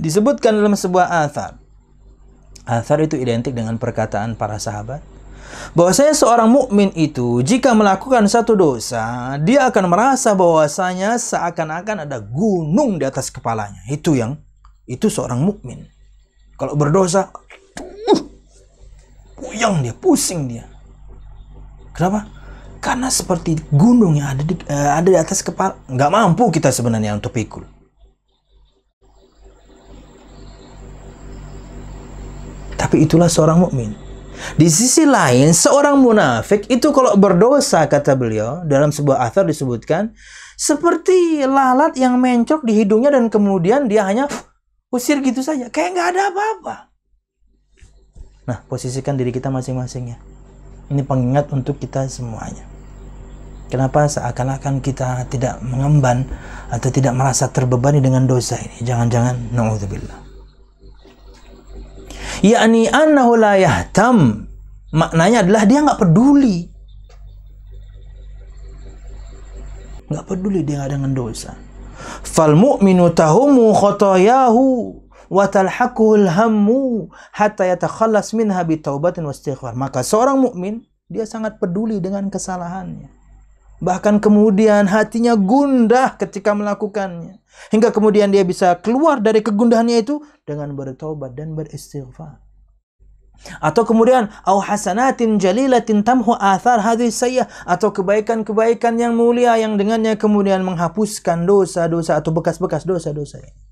disebutkan dalam sebuah athar. Athar itu identik dengan perkataan para sahabat. Bahwasanya seorang mukmin itu jika melakukan satu dosa, dia akan merasa bahwasanya seakan-akan ada gunung di atas kepalanya. Itu yang itu seorang mukmin. Kalau berdosa, uh, puyang dia, pusing dia. Kenapa? Karena seperti gunung yang ada di, uh, ada di atas kepala, nggak mampu kita sebenarnya untuk pikul. Tapi itulah seorang mukmin. Di sisi lain, seorang munafik itu kalau berdosa, kata beliau, dalam sebuah athar disebutkan, seperti lalat yang mencok di hidungnya dan kemudian dia hanya usir gitu saja. Kayak nggak ada apa-apa. Nah, posisikan diri kita masing masingnya Ini pengingat untuk kita semuanya. Kenapa seakan-akan kita tidak mengemban atau tidak merasa terbebani dengan dosa ini? Jangan-jangan, naudzubillah yakni annahu la yahtam maknanya adalah dia nggak peduli nggak peduli dia dengan dosa fal mu'minu tahumu khotoyahu wa talhaquhul hammu hatta yatakhallas minha bitaubatin istighfar maka seorang mukmin dia sangat peduli dengan kesalahannya Bahkan kemudian hatinya gundah ketika melakukannya. Hingga kemudian dia bisa keluar dari kegundahannya itu dengan bertobat dan beristighfar. Atau kemudian au hasanatin jalilatin tamhu athar hadhihi saya atau kebaikan-kebaikan yang mulia yang dengannya kemudian menghapuskan dosa-dosa atau bekas-bekas dosa-dosa ini.